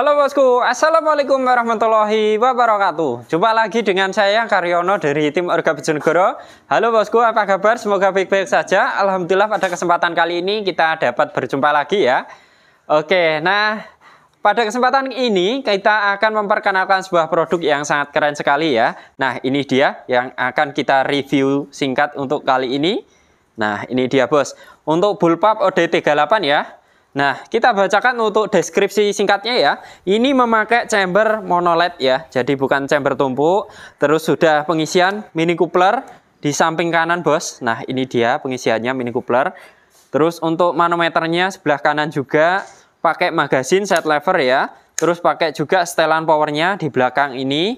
Halo bosku, Assalamualaikum warahmatullahi wabarakatuh Jumpa lagi dengan saya Karyono dari tim Orga Bejonegoro Halo bosku, apa kabar? Semoga baik-baik saja Alhamdulillah pada kesempatan kali ini kita dapat berjumpa lagi ya Oke, nah pada kesempatan ini kita akan memperkenalkan sebuah produk yang sangat keren sekali ya Nah ini dia yang akan kita review singkat untuk kali ini Nah ini dia bos Untuk bullpup OD38 ya Nah, kita bacakan untuk deskripsi singkatnya ya. Ini memakai chamber monolet ya, jadi bukan chamber tumpuk. Terus sudah pengisian mini coupler di samping kanan bos. Nah, ini dia pengisiannya mini coupler. Terus untuk manometernya sebelah kanan juga pakai magazine set lever ya. Terus pakai juga setelan powernya di belakang ini.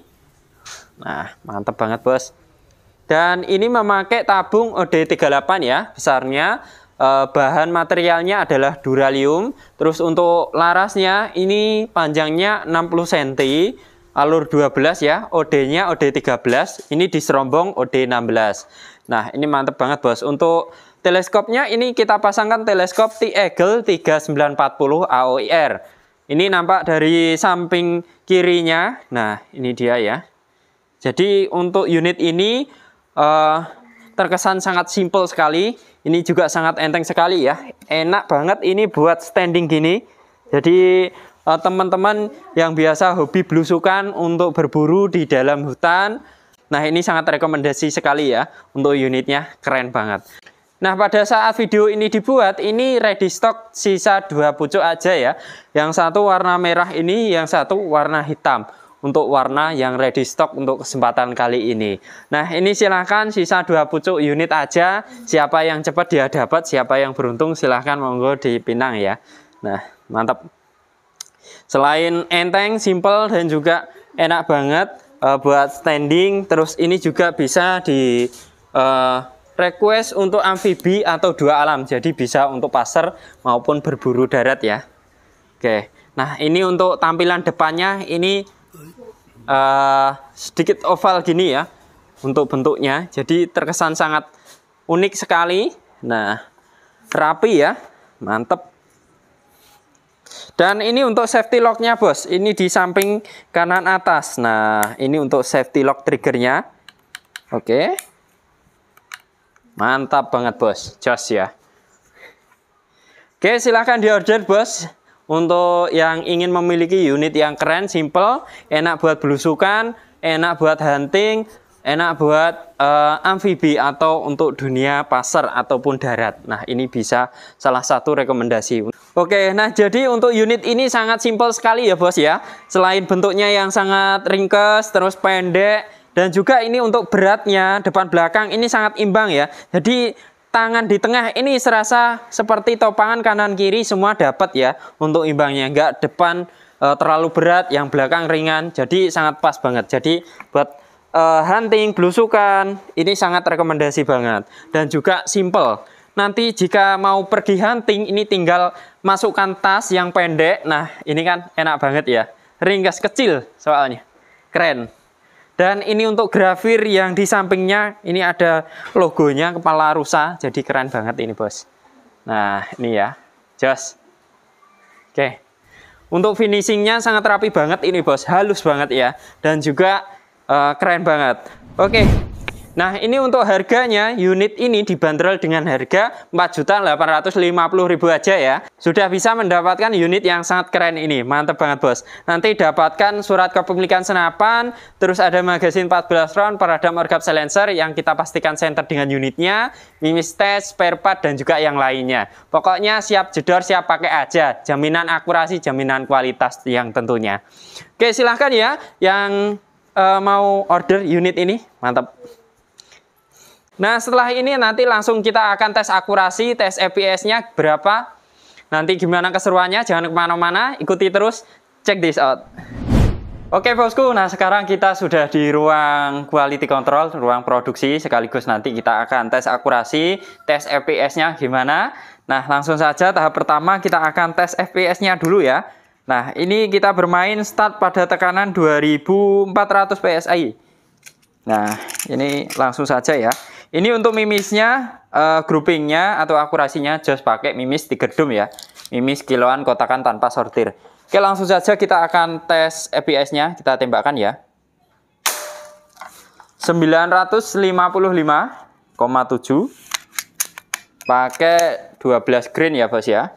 Nah, mantap banget bos. Dan ini memakai tabung OD38 ya, besarnya. Eh, bahan materialnya adalah duralium. Terus untuk larasnya ini panjangnya 60 cm, alur 12 ya, OD-nya OD 13, ini di serombong OD 16. Nah, ini mantep banget bos. Untuk teleskopnya ini kita pasangkan teleskop T-Eagle 3940 AOIR. Ini nampak dari samping kirinya. Nah, ini dia ya. Jadi untuk unit ini uh, terkesan sangat simple sekali. Ini juga sangat enteng sekali ya. Enak banget ini buat standing gini. Jadi eh, teman-teman yang biasa hobi belusukan untuk berburu di dalam hutan, nah ini sangat rekomendasi sekali ya untuk unitnya, keren banget. Nah pada saat video ini dibuat, ini ready stock sisa dua pucuk aja ya. Yang satu warna merah ini, yang satu warna hitam untuk warna yang ready stock untuk kesempatan kali ini. Nah, ini silahkan sisa dua pucuk unit aja. Siapa yang cepat dia dapat, siapa yang beruntung silahkan monggo dipinang ya. Nah, mantap. Selain enteng, simple dan juga enak banget e, buat standing. Terus ini juga bisa di e, request untuk amfibi atau dua alam. Jadi bisa untuk pasar maupun berburu darat ya. Oke. Nah, ini untuk tampilan depannya ini uh, sedikit oval gini ya untuk bentuknya. Jadi terkesan sangat unik sekali. Nah, rapi ya. Mantep. Dan ini untuk safety locknya bos. Ini di samping kanan atas. Nah, ini untuk safety lock triggernya. Oke. Mantap banget bos. Jos ya. Oke, silahkan di diorder bos. Untuk yang ingin memiliki unit yang keren, simple, enak buat belusukan, enak buat hunting, enak buat uh, amfibi atau untuk dunia pasar ataupun darat. Nah, ini bisa salah satu rekomendasi. Oke, nah jadi untuk unit ini sangat simple sekali ya bos ya. Selain bentuknya yang sangat ringkas, terus pendek, dan juga ini untuk beratnya depan belakang ini sangat imbang ya. Jadi tangan di tengah ini serasa seperti topangan kanan kiri semua dapat ya untuk imbangnya enggak depan e, terlalu berat yang belakang ringan jadi sangat pas banget jadi buat e, hunting blusukan ini sangat rekomendasi banget dan juga simple nanti jika mau pergi hunting ini tinggal masukkan tas yang pendek nah ini kan enak banget ya ringkas kecil soalnya keren dan ini untuk grafir yang di sampingnya ini ada logonya kepala rusa, jadi keren banget ini bos. Nah ini ya, jos. Oke, untuk finishingnya sangat rapi banget ini bos, halus banget ya, dan juga uh, keren banget. Oke, Nah, ini untuk harganya, unit ini dibanderol dengan harga 4.850.000 aja ya. Sudah bisa mendapatkan unit yang sangat keren ini, mantap banget bos. Nanti dapatkan surat kepemilikan senapan, terus ada magazine 14 round, peredam orgap silencer yang kita pastikan center dengan unitnya, mimis test, spare part, dan juga yang lainnya. Pokoknya siap jedor, siap pakai aja. Jaminan akurasi, jaminan kualitas yang tentunya. Oke, silahkan ya yang uh, mau order unit ini, mantap. Nah, setelah ini nanti langsung kita akan tes akurasi, tes FPS-nya berapa. Nanti gimana keseruannya, jangan kemana-mana, ikuti terus, check this out. Oke bosku, nah sekarang kita sudah di ruang quality control, ruang produksi, sekaligus nanti kita akan tes akurasi, tes FPS-nya gimana. Nah, langsung saja tahap pertama kita akan tes FPS-nya dulu ya. Nah, ini kita bermain start pada tekanan 2400 PSI. Nah, ini langsung saja ya. Ini untuk mimisnya, uh, groupingnya atau akurasinya jos pakai mimis gedum ya. Mimis kiloan kotakan tanpa sortir. Oke langsung saja kita akan tes FPS-nya, kita tembakkan ya. 955,7 pakai 12 green ya bos ya.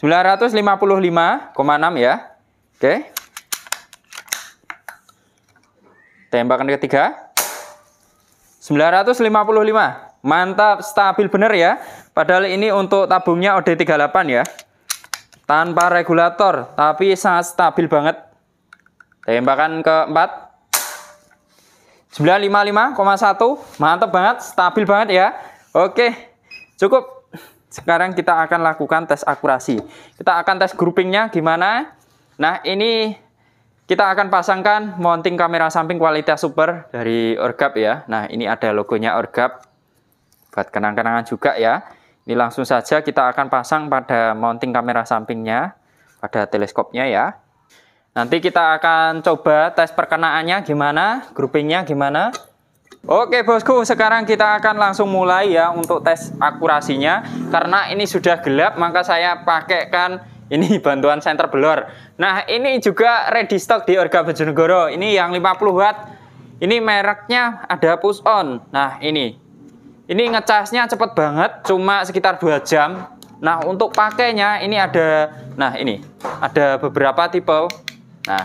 Sembilan ratus lima puluh lima koma enam ya, oke. Tembakan ketiga. 955. Mantap, stabil bener ya. Padahal ini untuk tabungnya OD38 ya. Tanpa regulator, tapi sangat stabil banget. Tembakan keempat. 955,1. Mantap banget, stabil banget ya. Oke, cukup. Sekarang kita akan lakukan tes akurasi. Kita akan tes groupingnya gimana. Nah, ini kita akan pasangkan mounting kamera samping kualitas super dari Orgap ya. Nah, ini ada logonya Orgap. Buat kenang-kenangan juga ya. Ini langsung saja kita akan pasang pada mounting kamera sampingnya, pada teleskopnya ya. Nanti kita akan coba tes perkenaannya gimana, groupingnya gimana. Oke bosku, sekarang kita akan langsung mulai ya untuk tes akurasinya. Karena ini sudah gelap, maka saya pakaikan ini bantuan senter belor. Nah, ini juga ready stock di Orga Bojonegoro. Ini yang 50 watt. Ini mereknya ada push on. Nah, ini. Ini ngecasnya cepet banget, cuma sekitar 2 jam. Nah, untuk pakainya ini ada nah ini. Ada beberapa tipe. Nah,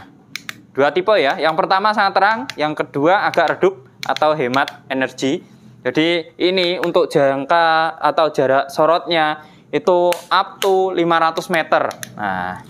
dua tipe ya. Yang pertama sangat terang, yang kedua agak redup atau hemat energi. Jadi, ini untuk jangka atau jarak sorotnya itu up to 500 meter. Nah,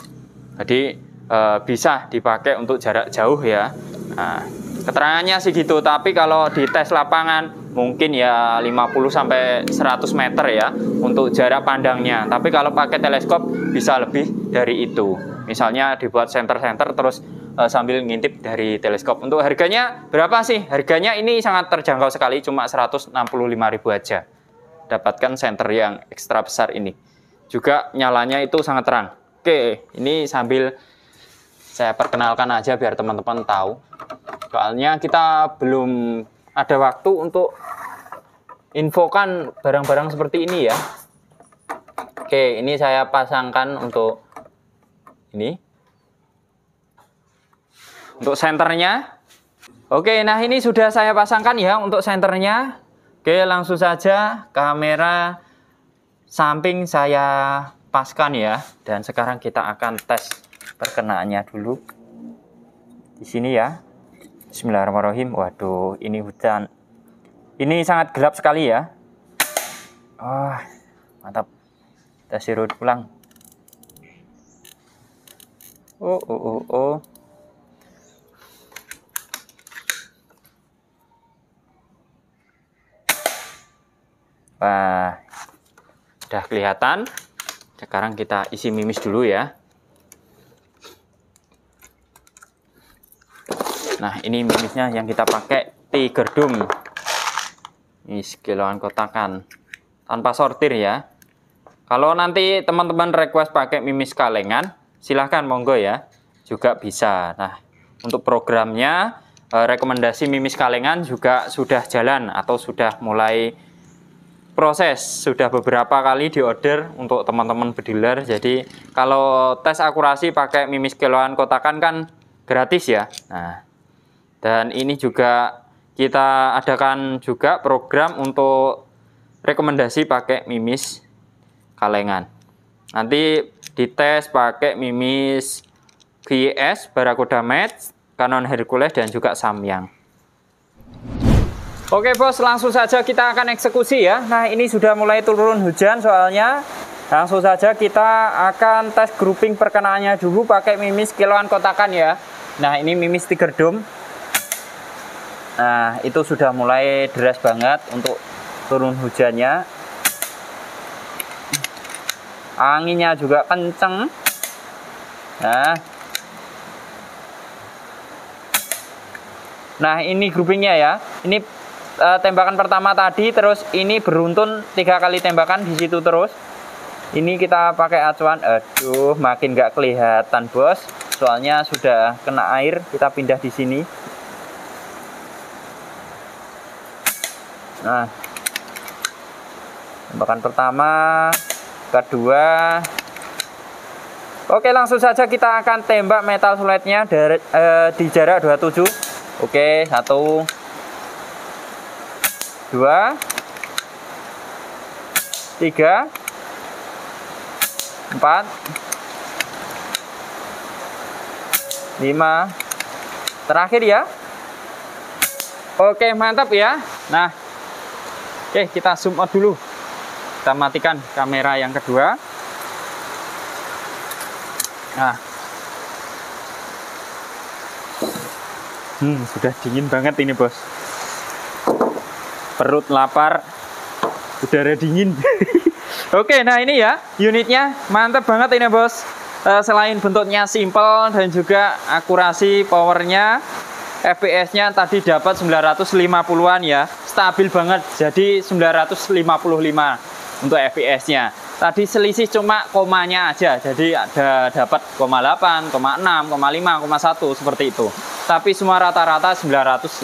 jadi e, bisa dipakai untuk jarak jauh ya. Nah, keterangannya sih gitu, tapi kalau di tes lapangan mungkin ya 50 sampai 100 meter ya untuk jarak pandangnya. Tapi kalau pakai teleskop bisa lebih dari itu. Misalnya dibuat center-center terus e, sambil ngintip dari teleskop. Untuk harganya berapa sih? Harganya ini sangat terjangkau sekali, cuma 165 ribu aja dapatkan senter yang ekstra besar ini. Juga nyalanya itu sangat terang. Oke, ini sambil saya perkenalkan aja biar teman-teman tahu. Soalnya kita belum ada waktu untuk infokan barang-barang seperti ini ya. Oke, ini saya pasangkan untuk ini. Untuk senternya. Oke, nah ini sudah saya pasangkan ya untuk senternya. Oke, langsung saja kamera samping saya paskan ya. Dan sekarang kita akan tes perkenaannya dulu. Di sini ya. Bismillahirrahmanirrahim. Waduh, ini hutan. Ini sangat gelap sekali ya. oh, mantap. Kita sirut pulang. Oh, oh, oh, oh. Wah, udah kelihatan. Sekarang kita isi mimis dulu ya. Nah, ini mimisnya yang kita pakai Tiger Doom. Ini sekiloan kotakan. Tanpa sortir ya. Kalau nanti teman-teman request pakai mimis kalengan, silahkan monggo ya. Juga bisa. Nah, untuk programnya, eh, rekomendasi mimis kalengan juga sudah jalan atau sudah mulai proses sudah beberapa kali diorder untuk teman-teman bediler jadi kalau tes akurasi pakai mimis kiloan kotakan kan gratis ya nah dan ini juga kita adakan juga program untuk rekomendasi pakai mimis kalengan nanti dites pakai mimis QS Barakuda Match Canon Hercules dan juga Samyang Oke bos, langsung saja kita akan eksekusi ya. Nah ini sudah mulai turun hujan soalnya. Langsung saja kita akan tes grouping perkenaannya dulu pakai mimis kiloan kotakan ya. Nah ini mimis tiger dome. Nah itu sudah mulai deras banget untuk turun hujannya. Anginnya juga kenceng. Nah, nah ini groupingnya ya. Ini Eh, tembakan pertama tadi terus ini beruntun tiga kali tembakan di situ terus ini kita pakai acuan aduh makin nggak kelihatan bos soalnya sudah kena air kita pindah di sini nah tembakan pertama kedua Oke langsung saja kita akan tembak metal slide dari eh, di jarak 27 Oke satu dua tiga empat lima terakhir ya oke mantap ya nah oke kita zoom out dulu kita matikan kamera yang kedua nah hmm sudah dingin banget ini bos perut lapar, udara dingin. Oke, nah ini ya unitnya mantap banget ini bos. Eh, selain bentuknya simple dan juga akurasi powernya, FPS-nya tadi dapat 950-an ya, stabil banget. Jadi 955 untuk FPS-nya. Tadi selisih cuma komanya aja, jadi ada dapat 0,8, 0,6, 0,5, 0,1 seperti itu. Tapi semua rata-rata 955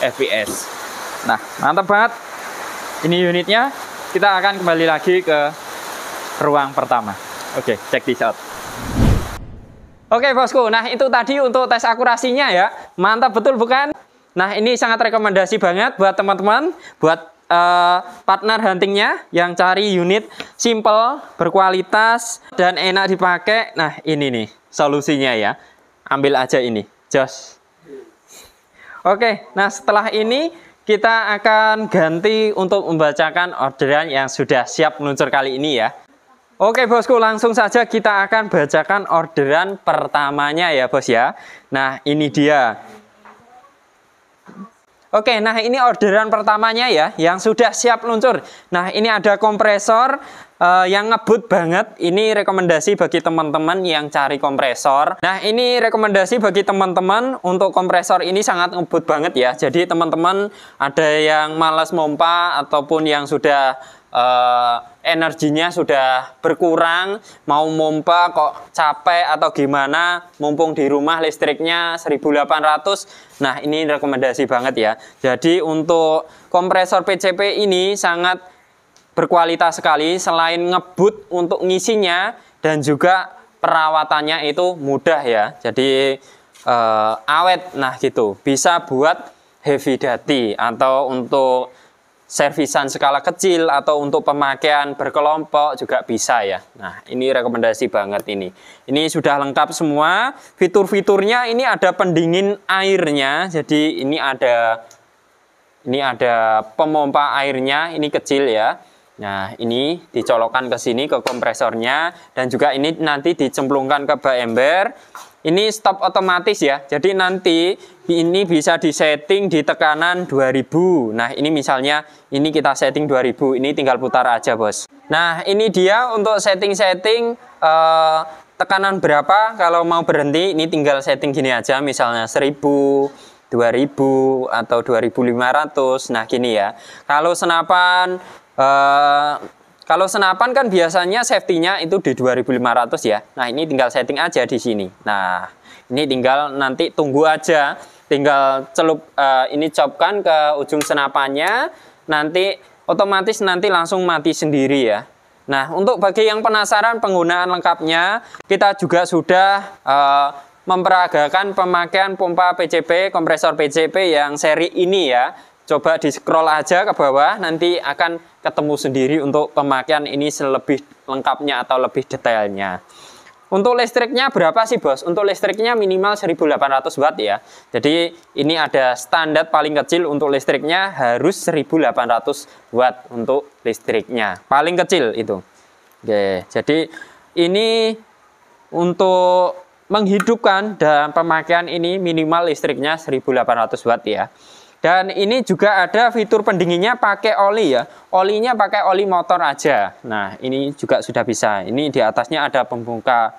FPS. Nah, mantap banget. Ini unitnya. Kita akan kembali lagi ke ruang pertama. Oke, okay, check this out. Oke, okay, bosku. Nah, itu tadi untuk tes akurasinya ya. Mantap betul bukan? Nah, ini sangat rekomendasi banget buat teman-teman, buat uh, partner huntingnya yang cari unit simple, berkualitas, dan enak dipakai. Nah, ini nih solusinya ya. Ambil aja ini, Jos. Oke, okay, nah setelah ini kita akan ganti untuk membacakan orderan yang sudah siap meluncur kali ini ya. Oke bosku, langsung saja kita akan bacakan orderan pertamanya ya bos ya. Nah ini dia. Oke, nah ini orderan pertamanya ya, yang sudah siap luncur. Nah ini ada kompresor, Uh, yang ngebut banget, ini rekomendasi bagi teman-teman yang cari kompresor. Nah, ini rekomendasi bagi teman-teman untuk kompresor ini sangat ngebut banget ya. Jadi teman-teman ada yang malas mompa ataupun yang sudah uh, energinya sudah berkurang, mau mompa kok capek atau gimana, mumpung di rumah listriknya 1800. Nah, ini rekomendasi banget ya. Jadi untuk kompresor PCP ini sangat berkualitas sekali selain ngebut untuk ngisinya dan juga perawatannya itu mudah ya jadi uh, awet nah gitu bisa buat heavy duty atau untuk servisan skala kecil atau untuk pemakaian berkelompok juga bisa ya. Nah, ini rekomendasi banget ini. Ini sudah lengkap semua. Fitur-fiturnya ini ada pendingin airnya. Jadi ini ada ini ada pemompa airnya, ini kecil ya. Nah, ini dicolokkan ke sini ke kompresornya dan juga ini nanti dicemplungkan ke bak ember. Ini stop otomatis ya. Jadi nanti ini bisa disetting di tekanan 2000. Nah, ini misalnya ini kita setting 2000, ini tinggal putar aja, Bos. Nah, ini dia untuk setting-setting eh, tekanan berapa kalau mau berhenti, ini tinggal setting gini aja misalnya 1000 2000 atau 2500 nah gini ya kalau senapan Uh, kalau senapan kan biasanya safety-nya itu di 2500 ya. Nah, ini tinggal setting aja di sini. Nah, ini tinggal nanti tunggu aja. Tinggal celup uh, ini copkan ke ujung senapannya. Nanti otomatis nanti langsung mati sendiri ya. Nah, untuk bagi yang penasaran penggunaan lengkapnya, kita juga sudah uh, memperagakan pemakaian pompa PCP, kompresor PCP yang seri ini ya. Coba di scroll aja ke bawah, nanti akan ketemu sendiri untuk pemakaian ini selebih lengkapnya atau lebih detailnya. Untuk listriknya berapa sih bos? Untuk listriknya minimal 1800 watt ya. Jadi ini ada standar paling kecil untuk listriknya harus 1800 watt untuk listriknya. Paling kecil itu. Oke, jadi ini untuk menghidupkan dan pemakaian ini minimal listriknya 1800 watt ya. Dan ini juga ada fitur pendinginnya pakai oli ya. Olinya pakai oli motor aja. Nah, ini juga sudah bisa. Ini di atasnya ada pembuka.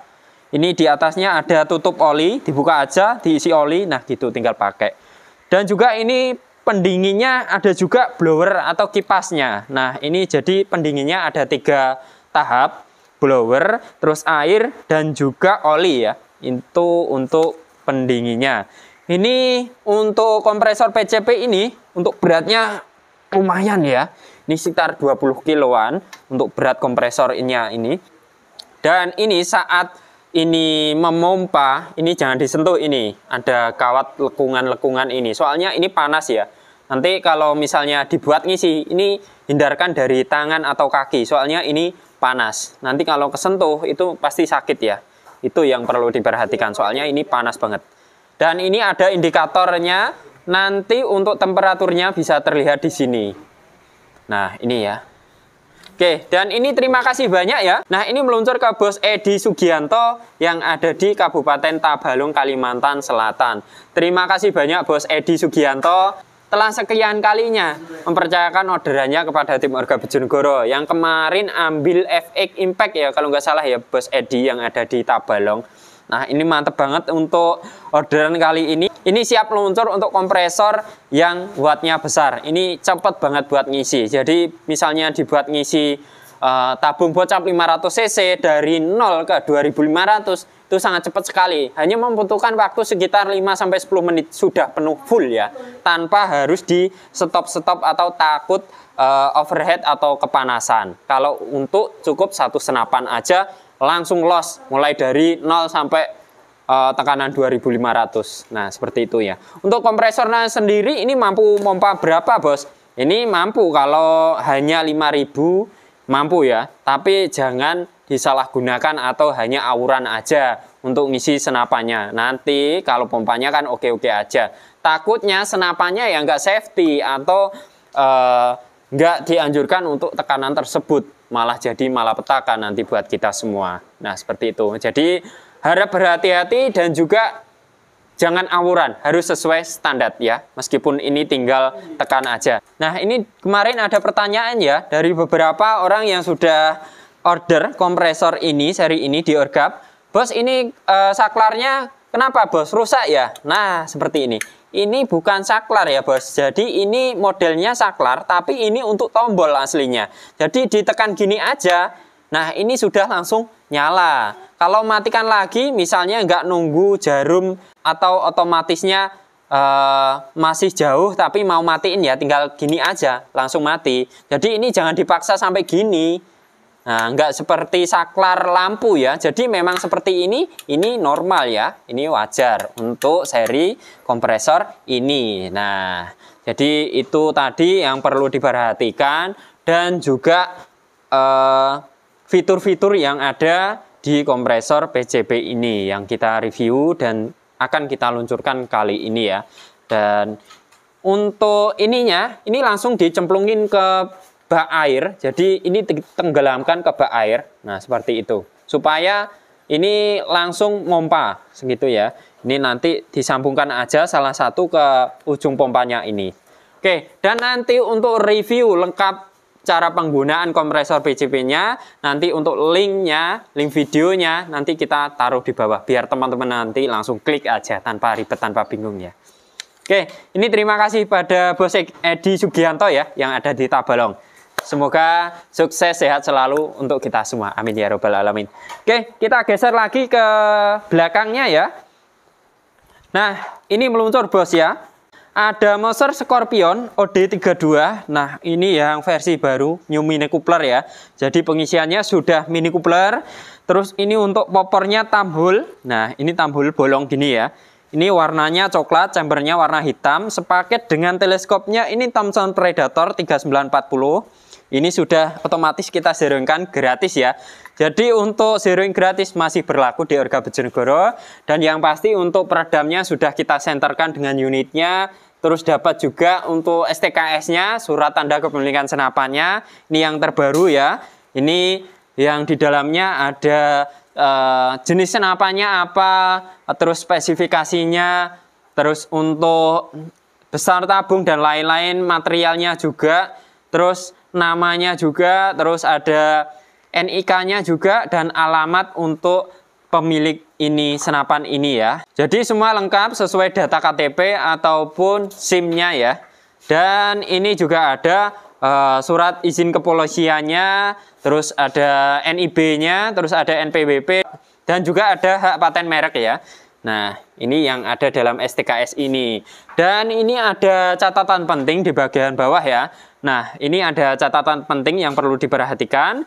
Ini di atasnya ada tutup oli, dibuka aja, diisi oli. Nah, gitu tinggal pakai. Dan juga ini pendinginnya ada juga blower atau kipasnya. Nah, ini jadi pendinginnya ada tiga tahap. Blower, terus air, dan juga oli ya. Itu untuk pendinginnya. Ini untuk kompresor PCP ini untuk beratnya lumayan ya. Ini sekitar 20 kiloan untuk berat kompresornya ini. Dan ini saat ini memompa, ini jangan disentuh ini. Ada kawat lekungan-lekungan ini. Soalnya ini panas ya. Nanti kalau misalnya dibuat ngisi, ini hindarkan dari tangan atau kaki. Soalnya ini panas. Nanti kalau kesentuh itu pasti sakit ya. Itu yang perlu diperhatikan. Soalnya ini panas banget. Dan ini ada indikatornya. Nanti untuk temperaturnya bisa terlihat di sini. Nah, ini ya. Oke, dan ini terima kasih banyak ya. Nah, ini meluncur ke Bos Edi Sugianto yang ada di Kabupaten Tabalong Kalimantan Selatan. Terima kasih banyak Bos Edi Sugianto telah sekian kalinya mempercayakan orderannya kepada tim Orga Bejonegoro yang kemarin ambil FX Impact ya kalau nggak salah ya Bos Edi yang ada di Tabalong. Nah ini mantep banget untuk orderan kali ini Ini siap meluncur untuk kompresor yang buatnya besar Ini cepet banget buat ngisi Jadi misalnya dibuat ngisi uh, tabung bocap 500cc dari 0 ke 2500 itu sangat cepat sekali hanya membutuhkan waktu sekitar 5-10 menit sudah penuh full ya tanpa harus di stop-stop atau takut uh, overhead atau kepanasan kalau untuk cukup satu senapan aja langsung loss mulai dari 0 sampai uh, tekanan 2500. Nah, seperti itu ya. Untuk kompresornya sendiri ini mampu pompa berapa, Bos? Ini mampu kalau hanya 5000 mampu ya, tapi jangan disalahgunakan atau hanya auran aja untuk ngisi senapannya. Nanti kalau pompanya kan oke-oke aja. Takutnya senapannya ya nggak safety atau uh, nggak dianjurkan untuk tekanan tersebut malah jadi malapetaka nanti buat kita semua. Nah, seperti itu. Jadi, harap berhati-hati dan juga jangan awuran, harus sesuai standar ya. Meskipun ini tinggal tekan aja. Nah, ini kemarin ada pertanyaan ya dari beberapa orang yang sudah order kompresor ini seri ini di Orgap. Bos, ini e, saklarnya kenapa, Bos? Rusak ya? Nah, seperti ini ini bukan saklar ya bos jadi ini modelnya saklar tapi ini untuk tombol aslinya jadi ditekan gini aja nah ini sudah langsung nyala kalau matikan lagi misalnya nggak nunggu jarum atau otomatisnya Uh, masih jauh tapi mau matiin ya tinggal gini aja langsung mati jadi ini jangan dipaksa sampai gini Nah, nggak seperti saklar lampu ya. Jadi memang seperti ini, ini normal ya. Ini wajar untuk seri kompresor ini. Nah, jadi itu tadi yang perlu diperhatikan dan juga eh, fitur-fitur eh, yang ada di kompresor PCB ini yang kita review dan akan kita luncurkan kali ini ya. Dan untuk ininya, ini langsung dicemplungin ke bak air. Jadi ini tenggelamkan ke bak air. Nah, seperti itu. Supaya ini langsung pompa segitu ya. Ini nanti disambungkan aja salah satu ke ujung pompanya ini. Oke, dan nanti untuk review lengkap cara penggunaan kompresor PCP-nya, nanti untuk linknya, link videonya, nanti kita taruh di bawah, biar teman-teman nanti langsung klik aja, tanpa ribet, tanpa bingung ya. Oke, ini terima kasih pada Bos Edi Sugianto ya, yang ada di Tabalong. Semoga sukses sehat selalu untuk kita semua. Amin ya robbal alamin. Oke, kita geser lagi ke belakangnya ya. Nah, ini meluncur bos ya. Ada monster Scorpion OD32. Nah, ini yang versi baru New Mini Coupler ya. Jadi pengisiannya sudah Mini Coupler. Terus ini untuk popernya tambul. Nah, ini tambul bolong gini ya. Ini warnanya coklat, chambernya warna hitam. Sepaket dengan teleskopnya ini Thomson Predator 3940 ini sudah otomatis kita zeroingkan gratis ya. Jadi untuk zeroing gratis masih berlaku di Orga Bejonegoro dan yang pasti untuk peredamnya sudah kita senterkan dengan unitnya terus dapat juga untuk STKS-nya, surat tanda kepemilikan senapannya. Ini yang terbaru ya. Ini yang di dalamnya ada uh, jenis senapannya apa, terus spesifikasinya, terus untuk besar tabung dan lain-lain materialnya juga, terus namanya juga, terus ada NIK-nya juga dan alamat untuk pemilik ini senapan ini ya. Jadi semua lengkap sesuai data KTP ataupun SIM-nya ya. Dan ini juga ada uh, surat izin kepolisiannya, terus ada NIB-nya, terus ada NPWP dan juga ada hak paten merek ya. Nah, ini yang ada dalam STKS ini. Dan ini ada catatan penting di bagian bawah ya. Nah, ini ada catatan penting yang perlu diperhatikan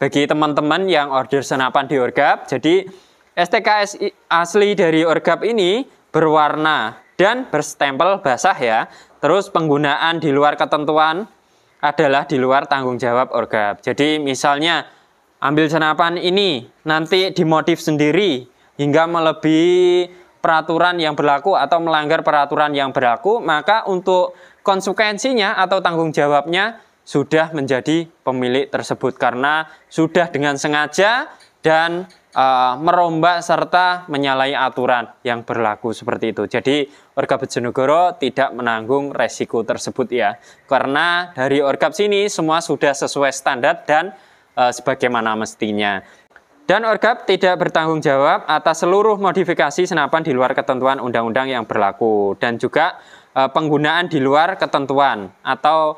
bagi teman-teman yang order senapan di Orgap. Jadi, STKS asli dari Orgap ini berwarna dan berstempel basah ya. Terus penggunaan di luar ketentuan adalah di luar tanggung jawab Orgap. Jadi, misalnya ambil senapan ini nanti dimotif sendiri hingga melebihi peraturan yang berlaku atau melanggar peraturan yang berlaku, maka untuk konsekuensinya atau tanggung jawabnya sudah menjadi pemilik tersebut karena sudah dengan sengaja dan e, merombak serta menyalahi aturan yang berlaku seperti itu. Jadi Orga Bejonegoro tidak menanggung resiko tersebut ya. Karena dari Orgab sini semua sudah sesuai standar dan e, sebagaimana mestinya. Dan Orgab tidak bertanggung jawab atas seluruh modifikasi senapan di luar ketentuan undang-undang yang berlaku dan juga Eh, penggunaan di luar ketentuan atau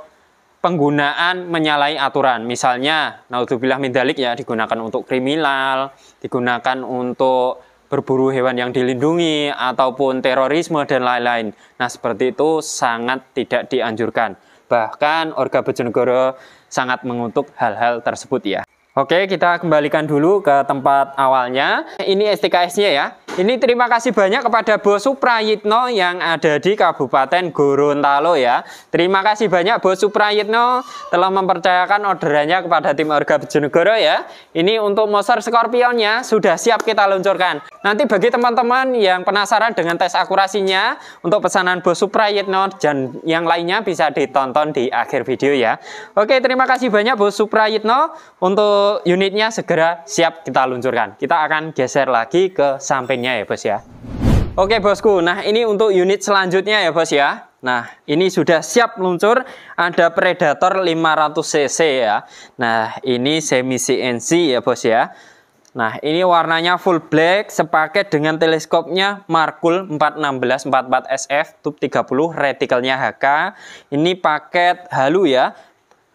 penggunaan menyalahi aturan. Misalnya, naudzubillah min dalik ya digunakan untuk kriminal, digunakan untuk berburu hewan yang dilindungi ataupun terorisme dan lain-lain. Nah, seperti itu sangat tidak dianjurkan. Bahkan Orga Bojonegoro sangat mengutuk hal-hal tersebut ya. Oke, kita kembalikan dulu ke tempat awalnya. Ini STKS-nya ya. Ini terima kasih banyak kepada Bos Suprayitno yang ada di Kabupaten Gorontalo ya. Terima kasih banyak Bos Suprayitno telah mempercayakan orderannya kepada tim Orga Bejonegoro ya. Ini untuk Moser Scorpionnya sudah siap kita luncurkan. Nanti bagi teman-teman yang penasaran dengan tes akurasinya untuk pesanan Bos Suprayitno dan yang lainnya bisa ditonton di akhir video ya. Oke, terima kasih banyak Bos Suprayitno untuk unitnya segera siap kita luncurkan. Kita akan geser lagi ke samping Ya ya bos ya. Oke bosku, nah ini untuk unit selanjutnya ya bos ya. Nah ini sudah siap meluncur, ada Predator 500cc ya. Nah ini semi CNC ya bos ya. Nah, ini warnanya full black sepaket dengan teleskopnya Markul 41644 sf tube 30 retikelnya HK. Ini paket halu ya.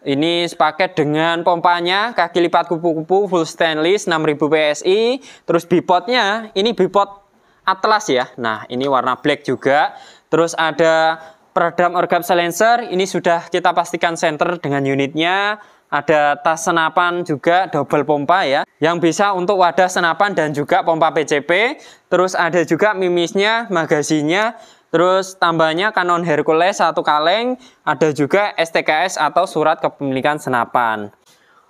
Ini sepaket dengan pompanya, kaki lipat kupu-kupu full stainless 6000 PSI. Terus bipodnya, ini bipod atlas ya. Nah, ini warna black juga. Terus ada peredam orgap silencer, ini sudah kita pastikan center dengan unitnya. Ada tas senapan juga double pompa ya, yang bisa untuk wadah senapan dan juga pompa PCP. Terus ada juga mimisnya, magasinya, Terus tambahnya kanon Hercules satu kaleng, ada juga STKS atau surat kepemilikan senapan.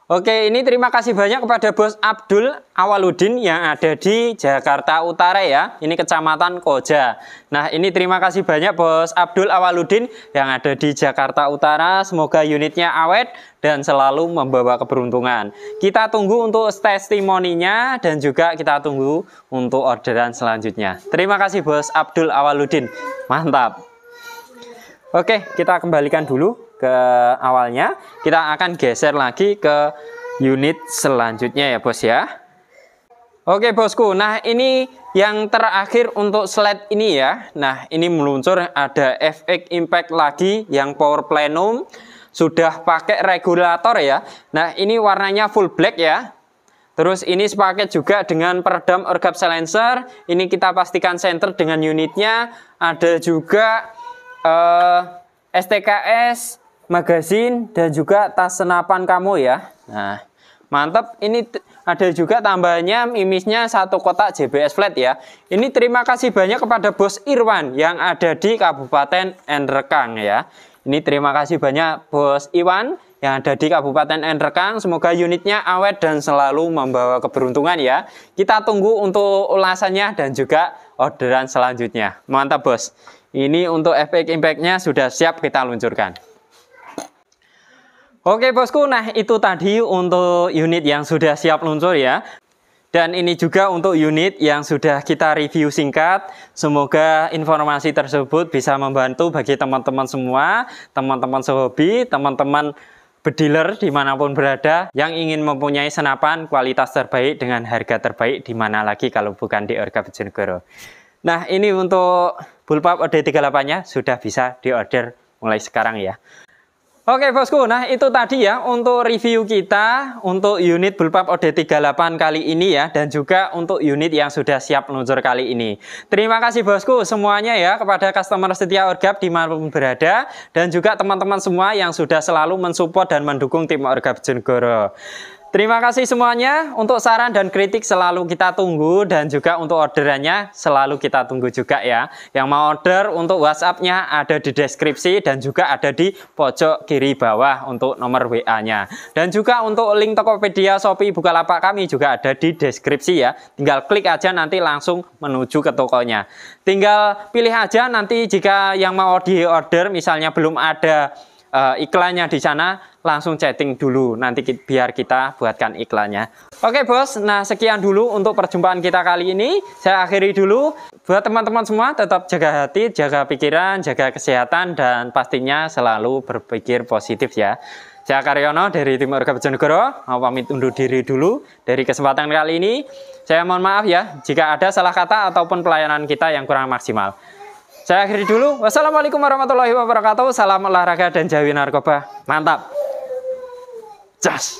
Oke, ini terima kasih banyak kepada Bos Abdul Awaludin yang ada di Jakarta Utara ya. Ini Kecamatan Koja. Nah, ini terima kasih banyak Bos Abdul Awaludin yang ada di Jakarta Utara. Semoga unitnya awet dan selalu membawa keberuntungan. Kita tunggu untuk testimoninya dan juga kita tunggu untuk orderan selanjutnya. Terima kasih Bos Abdul Awaludin. Mantap. Oke, kita kembalikan dulu ke awalnya, kita akan geser lagi ke unit selanjutnya ya bos ya. Oke bosku, nah ini yang terakhir untuk slide ini ya. Nah ini meluncur ada FX Impact lagi yang power plenum. Sudah pakai regulator ya. Nah ini warnanya full black ya. Terus ini sepaket juga dengan peredam ergap silencer. Ini kita pastikan center dengan unitnya. Ada juga eh, STKS magasin dan juga tas senapan kamu ya. Nah, mantap. Ini ada juga tambahannya imisnya satu kotak JBS flat ya. Ini terima kasih banyak kepada Bos Irwan yang ada di Kabupaten Enderkang ya. Ini terima kasih banyak Bos Iwan yang ada di Kabupaten Enderkang. Semoga unitnya awet dan selalu membawa keberuntungan ya. Kita tunggu untuk ulasannya dan juga orderan selanjutnya. Mantap Bos. Ini untuk efek impactnya sudah siap kita luncurkan. Oke bosku, nah itu tadi untuk unit yang sudah siap luncur ya. Dan ini juga untuk unit yang sudah kita review singkat. Semoga informasi tersebut bisa membantu bagi teman-teman semua, teman-teman sehobi, teman-teman bediler dimanapun berada yang ingin mempunyai senapan kualitas terbaik dengan harga terbaik di mana lagi kalau bukan di Orga Bejonegoro. Nah ini untuk bullpup OD38 nya sudah bisa diorder mulai sekarang ya. Oke bosku, nah itu tadi ya untuk review kita untuk unit bulpap OD38 kali ini ya dan juga untuk unit yang sudah siap meluncur kali ini. Terima kasih bosku semuanya ya kepada customer setia Orgap dimanapun berada dan juga teman-teman semua yang sudah selalu mensupport dan mendukung tim Orgap Jenggoro. Terima kasih semuanya. Untuk saran dan kritik selalu kita tunggu dan juga untuk orderannya selalu kita tunggu juga ya. Yang mau order untuk WhatsApp-nya ada di deskripsi dan juga ada di pojok kiri bawah untuk nomor WA-nya. Dan juga untuk link Tokopedia, Shopee, Bukalapak kami juga ada di deskripsi ya. Tinggal klik aja nanti langsung menuju ke tokonya. Tinggal pilih aja nanti jika yang mau di order misalnya belum ada uh, iklannya di sana, langsung chatting dulu nanti kita, biar kita buatkan iklannya. Oke bos, nah sekian dulu untuk perjumpaan kita kali ini. Saya akhiri dulu. Buat teman-teman semua tetap jaga hati, jaga pikiran, jaga kesehatan dan pastinya selalu berpikir positif ya. Saya Karyono dari Tim Orga Bojonegoro, mau pamit undur diri dulu dari kesempatan kali ini. Saya mohon maaf ya jika ada salah kata ataupun pelayanan kita yang kurang maksimal. Saya akhiri dulu. Wassalamualaikum warahmatullahi wabarakatuh. Salam olahraga dan jauhi narkoba. Mantap. Jas.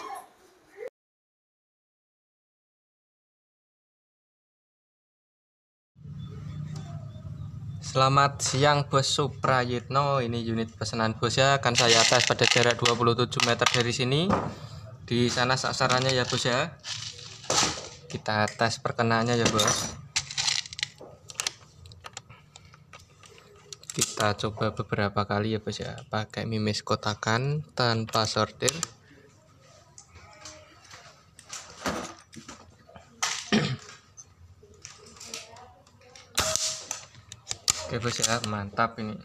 Selamat siang Bos Suprayitno. Ini unit pesanan Bos ya. Akan saya tes pada jarak 27 meter dari sini. Di sana sasarannya ya Bos ya. Kita tes perkenaannya ya Bos. kita coba beberapa kali ya bos ya pakai mimis kotakan tanpa sortir oke bos ya mantap ini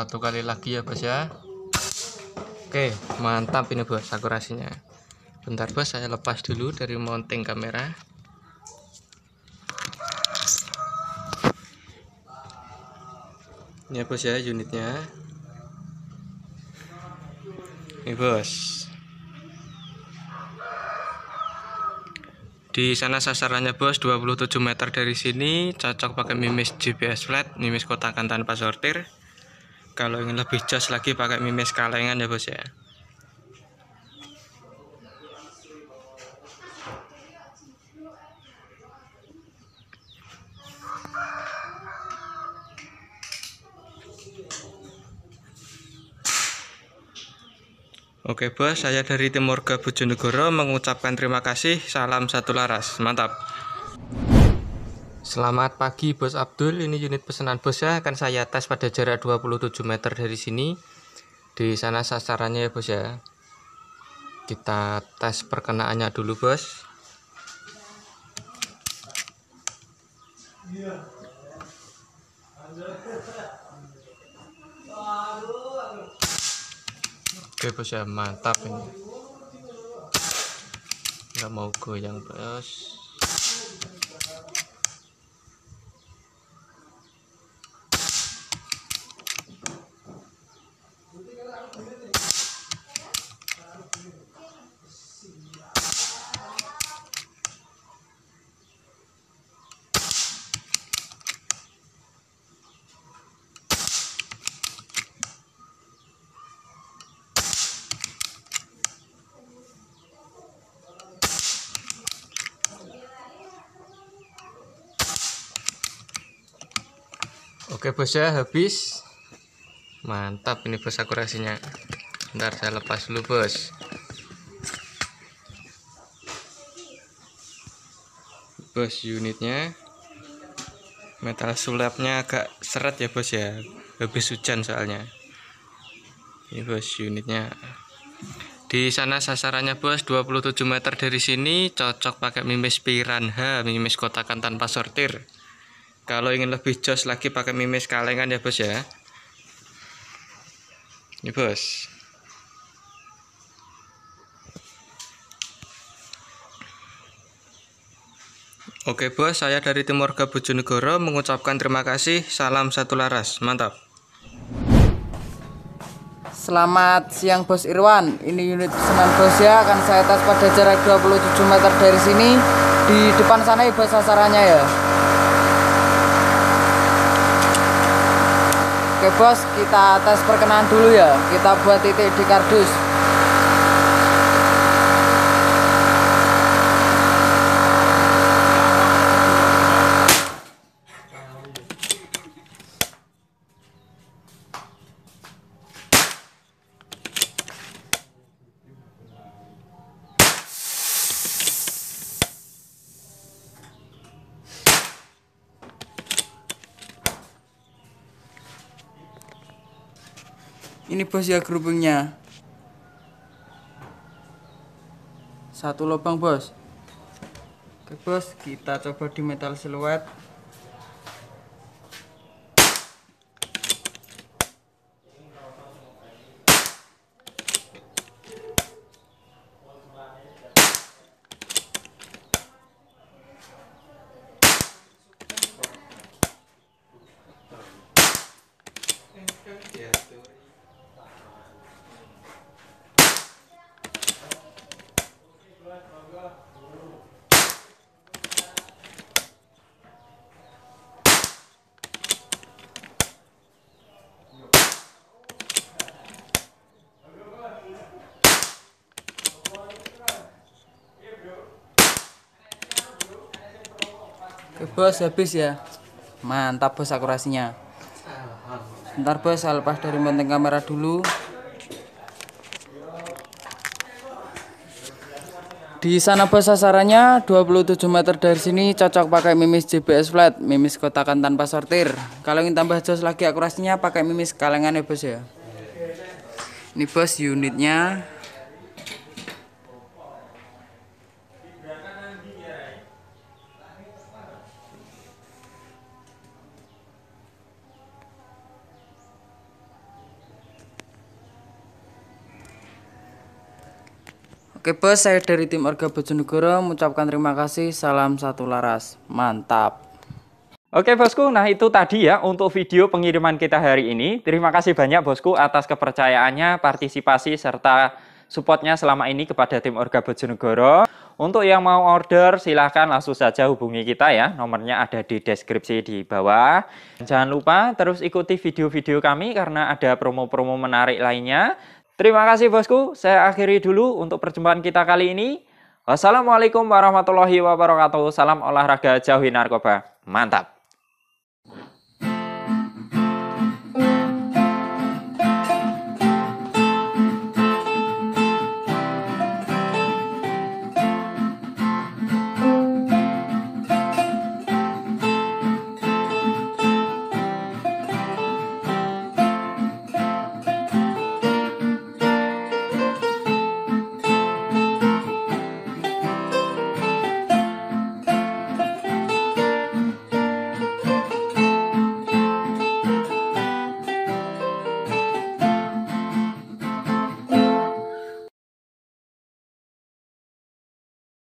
satu kali lagi ya bos ya oke mantap ini bos akurasinya bentar bos saya lepas dulu dari mounting kamera ini ya bos ya unitnya ini bos di sana sasarannya bos 27 meter dari sini cocok pakai mimis GPS flat mimis kotakan tanpa sortir kalau ingin lebih jos lagi pakai mimis kalengan ya bos ya Oke bos, saya dari Timur ke Bojonegoro mengucapkan terima kasih. Salam satu laras. Mantap. Selamat pagi Bos Abdul, ini unit pesanan Bos ya, akan saya tes pada jarak 27 meter dari sini. Di sana sasarannya ya Bos ya. Kita tes perkenaannya dulu Bos. Oke Bos ya, mantap ini. Gak mau goyang Bos. Oke bos ya habis Mantap ini bos akurasinya Ntar saya lepas dulu bos Bos unitnya Metal sulapnya agak seret ya bos ya Habis hujan soalnya Ini bos unitnya di sana sasarannya bos 27 meter dari sini cocok pakai mimis piranha mimis kotakan tanpa sortir kalau ingin lebih jos lagi pakai mimis kalengan ya bos ya ini bos Oke bos, saya dari Timurga Bojonegoro mengucapkan terima kasih. Salam satu laras, mantap. Selamat siang Bos Irwan. Ini unit pesanan Bos ya akan saya tes pada jarak 27 meter dari sini. Di depan sana ya Bos sasarannya ya. Oke bos, kita tes perkenaan dulu ya. Kita buat titik di kardus. ini bos ya kerupungnya satu lubang bos oke bos kita coba di metal siluet bos habis ya mantap bos akurasinya ntar bos saya lepas dari benteng kamera dulu di sana bos sasarannya 27 meter dari sini cocok pakai mimis JBS flat mimis kotakan tanpa sortir kalau ingin tambah jos lagi akurasinya pakai mimis kalengan ya bos ya ini bos unitnya Oke bos, saya dari tim Orga Bojonegoro mengucapkan terima kasih. Salam satu laras. Mantap. Oke bosku, nah itu tadi ya untuk video pengiriman kita hari ini. Terima kasih banyak bosku atas kepercayaannya, partisipasi, serta supportnya selama ini kepada tim Orga Bojonegoro. Untuk yang mau order, silahkan langsung saja hubungi kita ya. Nomornya ada di deskripsi di bawah. Jangan lupa terus ikuti video-video kami karena ada promo-promo menarik lainnya. Terima kasih bosku, saya akhiri dulu untuk perjumpaan kita kali ini. Wassalamualaikum warahmatullahi wabarakatuh. Salam olahraga jauhi narkoba. Mantap.